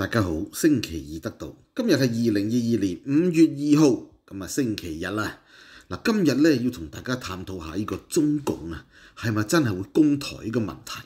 大家好，星期二得到，今日系二零二二年五月二号，咁啊星期日啦。嗱，今日咧要同大家探讨下呢个中共啊，系咪真系会攻台呢个问题？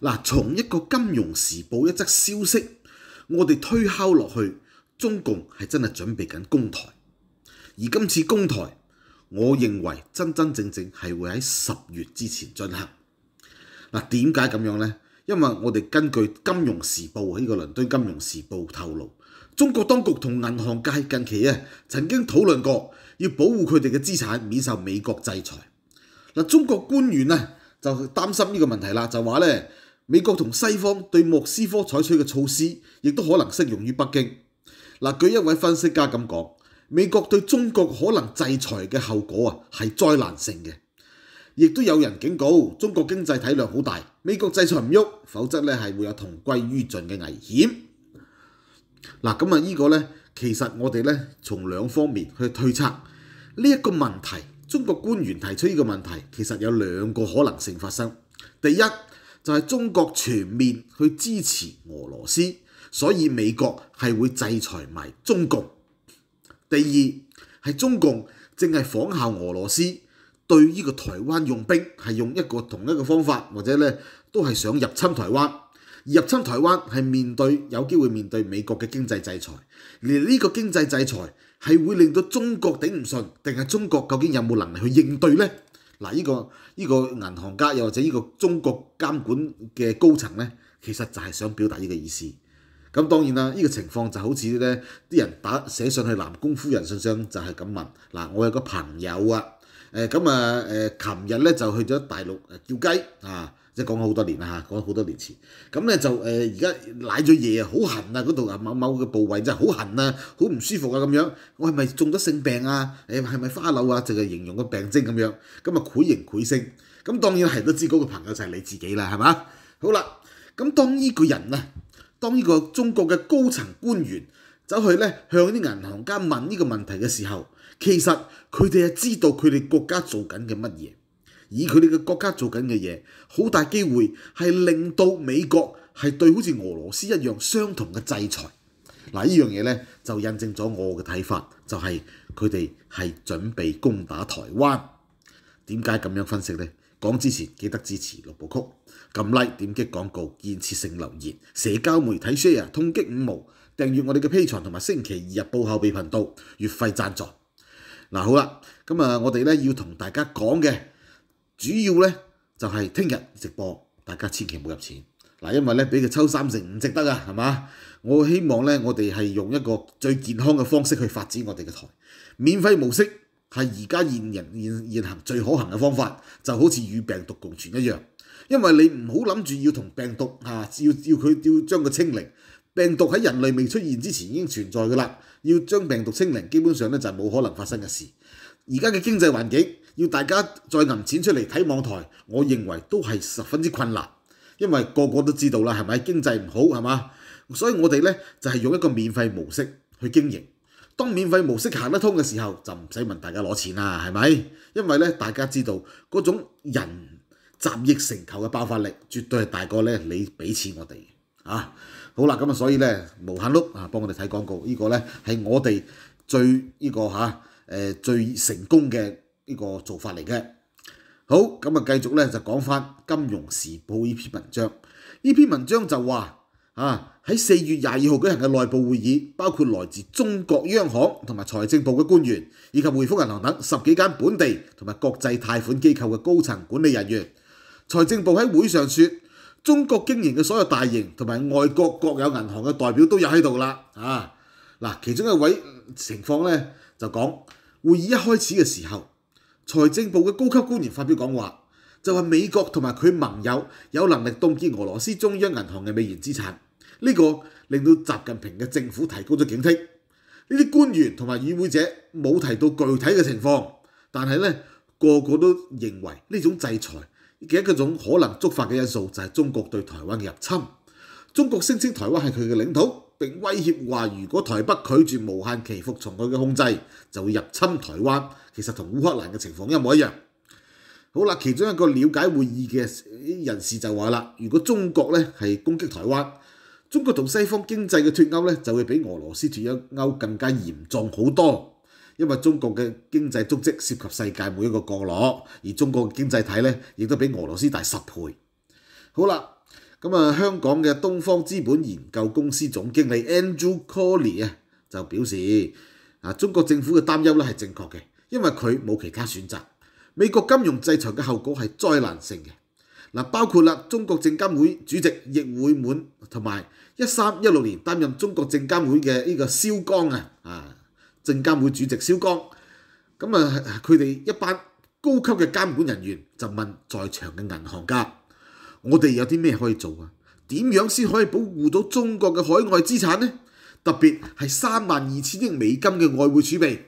嗱，从一个《金融时报》一则消息，我哋推敲落去，中共系真系准备紧攻台，而今次攻台，我认为真真正正系会喺十月之前进行。嗱，点解咁样咧？因為我哋根據《金融時報》喺個倫敦《金融時報》透露，中國當局同銀行界近期啊曾經討論過要保護佢哋嘅資產免受美國制裁。嗱，中國官員咧就擔心呢個問題啦，就話咧美國同西方對莫斯科採取嘅措施，亦都可能適用於北京。嗱，據一位分析家咁講，美國對中國可能制裁嘅後果啊係災難性嘅。亦都有人警告，中國經濟體量好大，美國制裁唔喐，否則咧係會有同歸於盡嘅危險。嗱，咁啊，依個咧，其實我哋咧從兩方面去推測呢一個問題。中國官員提出呢個問題，其實有兩個可能性發生。第一就係中國全面去支持俄羅斯，所以美國係會制裁埋中共。第二係中共正係仿效俄羅斯。對呢個台灣用兵係用一個同一個方法，或者咧都係想入侵台灣。入侵台灣係面對有機會面對美國嘅經濟制裁，而呢個經濟制裁係會令到中國頂唔順，定係中國究竟有冇能力去應對呢？嗱，呢個呢個銀行家又或者呢個中國監管嘅高層呢，其實就係想表達呢個意思。咁當然啦，呢個情況就好似呢啲人打寫上去南宮夫人信箱就係咁問：嗱，我有個朋友啊。誒咁啊誒，琴日咧就去咗大陸誒叫雞啊，即係講咗好多年啦嚇，講咗好多年前。咁咧就誒而家攋咗嘢啊，好痕啊嗰度啊某某嘅部位真係好痕啊，好唔舒服啊咁樣。我係咪中咗性病啊？誒係咪花柳啊？就係形容個病徵咁樣。咁啊攰形攰聲。咁當然係都知嗰個朋友就係你自己啦，係嘛？好啦，咁當呢個人啊，當呢個中國嘅高層官員。走去咧向啲銀行家問呢個問題嘅時候，其實佢哋係知道佢哋國家做緊嘅乜嘢，以佢哋嘅國家做緊嘅嘢，好大機會係令到美國係對好似俄羅斯一樣相同嘅制裁。嗱，依樣嘢咧就印證咗我嘅睇法，就係佢哋係準備攻打台灣。點解咁樣分析呢？講之前記得支持六部曲，撳 Like、點擊廣告、建設性留言、社交媒體 share、通擊五毛。订阅我哋嘅 P 藏同埋星期二日报后备频道月费赞助。嗱好啦，咁啊，我哋咧要同大家讲嘅主要咧就系听日直播，大家千祈唔好入钱嗱，因为咧俾佢抽三成唔值得啊，系嘛？我希望咧我哋系用一个最健康嘅方式去发展我哋嘅台，免费模式系而家现人现现行最可行嘅方法，就好似与病毒共存一样，因为你唔好谂住要同病毒啊，要要佢要将佢清零。病毒喺人類未出現之前已經存在噶啦，要將病毒清零，基本上咧就冇可能發生嘅事。而家嘅經濟環境，要大家再揞錢出嚟睇網台，我認為都係十分之困難，因為個個都知道啦，係咪經濟唔好係嘛，所以我哋咧就係用一個免費模式去經營。當免費模式行得通嘅時候，就唔使問大家攞錢啦，係咪？因為咧大家知道嗰種人集腋成裘嘅爆發力，絕對係大過咧你俾錢我哋。啊，好啦，咁啊，所以咧，无限碌啊，帮我哋睇广告，呢个咧系我哋最呢个吓诶最成功嘅呢个做法嚟嘅。好，咁啊，继续咧就讲翻《金融时报》呢篇文章。呢篇文章就话啊喺四月廿二号举行嘅内部会议，包括来自中国央行同埋财政部嘅官员，以及汇丰银行等十几间本地同埋国际贷款机构嘅高层管理人员。财政部喺会上说。中國經營嘅所有大型同埋外國國有銀行嘅代表都有喺度啦，啊嗱，其中一位情況咧就講，會議一開始嘅時候，財政部嘅高級官員發表講話，就話美國同埋佢盟友有能力凍結俄羅斯中央銀行嘅美元資產，呢個令到習近平嘅政府提高咗警惕。呢啲官員同埋與會者冇提到具體嘅情況，但係咧個個都認為呢種制裁。嘅一個種可能觸發嘅因素就係中國對台灣嘅入侵。中國聲稱台灣係佢嘅領土，並威脅話如果台北拒絕無限期服從佢嘅控制，就會入侵台灣。其實同烏克蘭嘅情況一模一樣。好啦，其中一個了解會議嘅人士就話啦：，如果中國咧係攻擊台灣，中國同西方經濟嘅脱歐咧就會比俄羅斯脱歐更加嚴重好多。因為中國嘅經濟足跡涉及世界每一個角落，而中國嘅經濟體咧亦都比俄羅斯大十倍。好啦，咁啊，香港嘅東方資本研究公司總經理 Andrew Coley 啊就表示啊，中國政府嘅擔憂咧係正確嘅，因為佢冇其他選擇。美國金融制裁嘅後果係災難性嘅，嗱，包括啦，中國證監會主席易會滿同埋一三一六年擔任中國證監會嘅呢個肖鋼啊啊。證監會主席肖鋼，咁啊，佢哋一班高級嘅監管人員就問在場嘅銀行家：，我哋有啲咩可以做啊？點樣先可以保護到中國嘅海外資產呢？特別係三萬二千億美金嘅外匯儲備，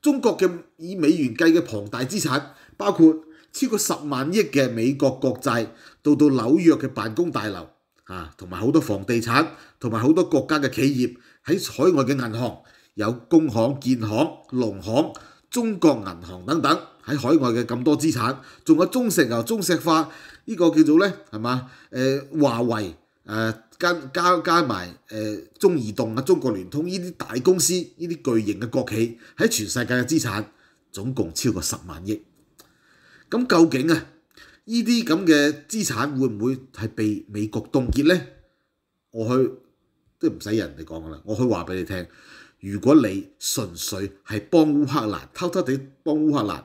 中國嘅以美元計嘅龐大資產，包括超過十萬億嘅美國國債，到到紐約嘅辦公大樓，啊，同埋好多房地產，同埋好多國家嘅企業喺海外嘅銀行。有工行、建行、農行、中國銀行等等喺海外嘅咁多資產，仲有中石油、中石化，呢個叫做咧係嘛？誒，華為誒，加加加埋誒，中移動啊、中國聯通呢啲大公司，呢啲巨型嘅國企喺全世界嘅資產總共超過十萬億。咁究竟啊，呢啲咁嘅資產會唔會係被美國凍結咧？我去都唔使人哋講噶啦，我可以話俾你聽。如果你純粹係幫烏克蘭，偷偷地幫烏克蘭，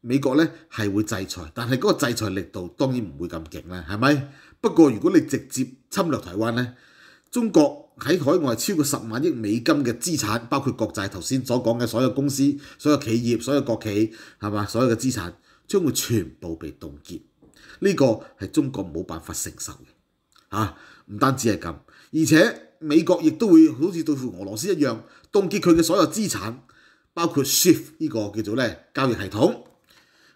美國咧係會制裁，但係嗰個制裁力度當然唔會咁勁啦，係咪？不過如果你直接侵略台灣咧，中國喺海外超過十萬億美金嘅資產，包括國債，頭先所講嘅所有公司、所有企業、所有國企，係嘛？所有嘅資產將會全部被凍結，呢個係中國冇辦法承受嘅。嚇，唔單止係咁，而且。美國亦都會好似對付俄羅斯一樣凍結佢嘅所有資產，包括 shift 呢個叫做咧交易系統。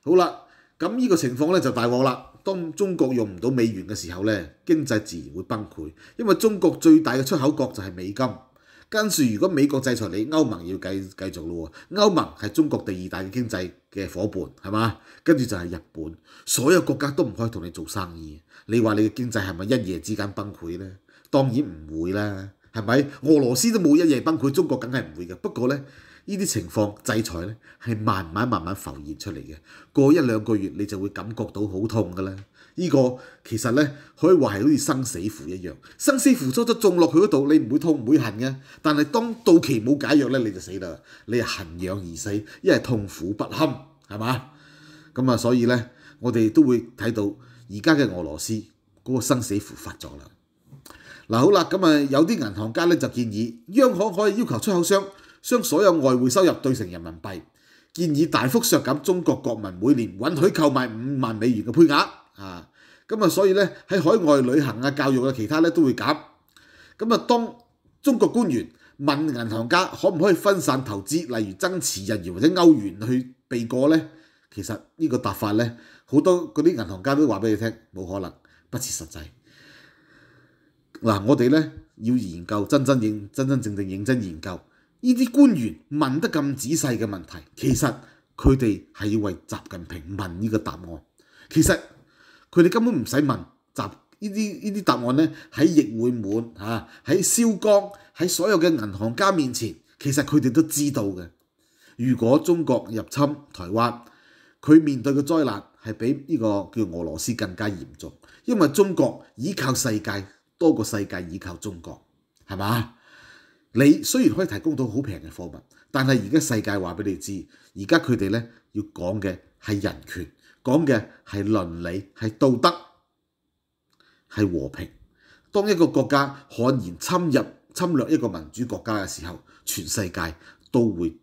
好啦，咁呢個情況咧就大鑊啦。當中國用唔到美元嘅時候咧，經濟自然會崩潰，因為中國最大嘅出口國就係美金。跟住如果美國制裁你，歐盟要繼繼續咯喎，歐盟係中國第二大嘅經濟嘅夥伴，係嘛？跟住就係日本，所有國家都唔可以同你做生意。你話你嘅經濟係咪一夜之間崩潰咧？當然唔會啦，係咪？俄羅斯都冇一夜崩潰，中國梗係唔會嘅。不過咧，呢啲情況制裁咧係慢慢慢慢浮現出嚟嘅。過一兩個月你就會感覺到好痛噶啦。呢個其實咧可以話係好似生死符一樣，生死符初初種落去嗰度你唔會痛唔會恨嘅，但係當到期冇解藥咧你就死啦，你係恨養而死，一係痛苦不堪，係嘛？咁啊，所以咧我哋都會睇到而家嘅俄羅斯嗰個生死符發作啦。嗱好啦，咁啊有啲銀行家咧就建議，央行可以要求出口商將所有外匯收入兑成人民幣，建議大幅削減中國國民每年允許購買五萬美元嘅配額啊！咁啊，所以咧喺海外旅行啊、教育啊、其他咧都會減。咁啊，當中國官員問銀行家可唔可以分散投資，例如增持日元或者歐元去避過咧，其實呢個答法咧，好多嗰啲銀行家都話俾你聽，冇可能，不切實際。嗱，我哋咧要研究真真認真真正正認真研究呢啲官員問得咁仔細嘅問題，其實佢哋係要為習近平問呢個答案。其實佢哋根本唔使問習呢啲呢啲答案咧，喺亦会滿嚇，喺蕭江喺所有嘅銀行家面前，其實佢哋都知道嘅。如果中國入侵台灣，佢面對嘅災難係比呢個叫俄羅斯更加嚴重，因為中國依靠世界。多過世界依靠中國，係嘛？你雖然可以提供到好平嘅貨物，但係而家世界話俾你知，而家佢哋咧要講嘅係人權，講嘅係倫理，係道德，係和平。當一個國家悍然侵入、侵略一個民主國家嘅時候，全世界都會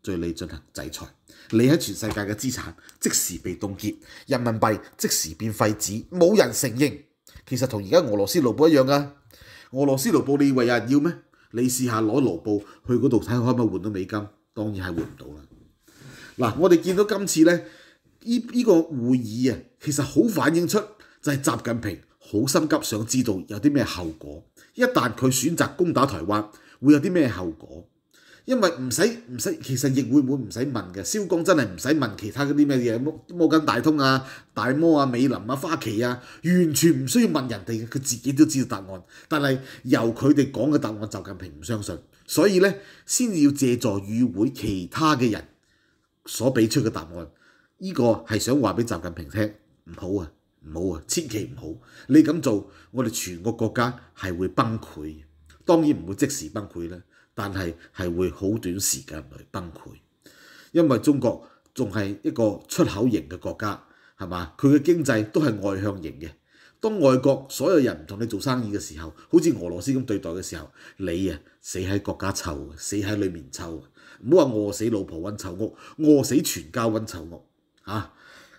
對你進行制裁。你喺全世界嘅資產即時被凍結，人民幣即時變廢紙，冇人承認。其實同而家俄羅斯盧布一樣噶，俄羅斯盧布你以為有人要咩？你試下攞盧布去嗰度睇下可唔可以換到美金，當然係換唔到啦。嗱，我哋見到今次咧，依依個會議啊，其實好反映出就係習近平好心急，想知道有啲咩後果。一旦佢選擇攻打台灣，會有啲咩後果？因為唔使唔使，其實亦會唔會唔使問嘅。肖江真係唔使問其他嗰啲咩嘢，摩摩根大通啊、大摩啊、美林啊、花旗啊，完全唔需要問人哋嘅，佢自己都知道答案。但係由佢哋講嘅答案，習近平唔相信，所以咧先要借助與會其他嘅人所俾出嘅答案。依個係想話俾習近平聽，唔好啊，唔好啊，千祈唔好。你咁做，我哋全個國家係會崩潰，當然唔會即時崩潰啦。但係係會好短時間嚟崩潰，因為中國仲係一個出口型嘅國家，係嘛？佢嘅經濟都係外向型嘅。當外國所有人唔同你做生意嘅時候，好似俄羅斯咁對待嘅時候，你啊死喺國家臭，死喺裏面臭，唔好話餓死老婆温臭屋，餓死全家温臭屋，嚇！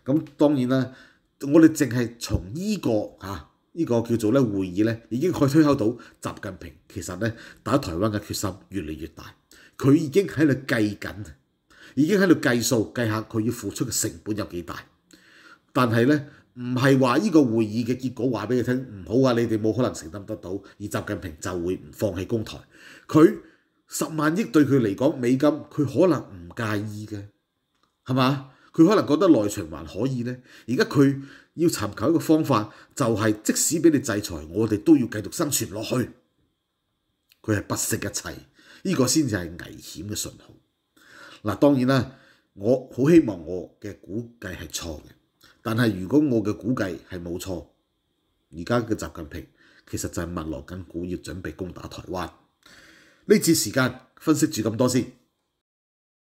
咁當然啦，我哋淨係從呢個嚇。呢個叫做咧會議咧，已經可以推敲到習近平其實咧打台灣嘅決心越嚟越大，佢已經喺度計緊，已經喺度計數，計下佢要付出嘅成本有幾大。但係咧，唔係話呢個會議嘅結果話俾佢聽，唔好啊！你哋冇可能承擔得到，而習近平就會唔放棄公台。佢十萬億對佢嚟講美金，佢可能唔介意嘅，係嘛？佢可能覺得內循環可以咧。而家佢。要尋求一個方法，就係即使俾你制裁，我哋都要繼續生存落去。佢係不惜一切，依個先至係危險嘅信號。嗱，當然啦，我好希望我嘅估計係錯嘅，但係如果我嘅估計係冇錯，而家嘅習近平其實就係密落緊股，要準備攻打台灣。呢次時間分析住咁多先。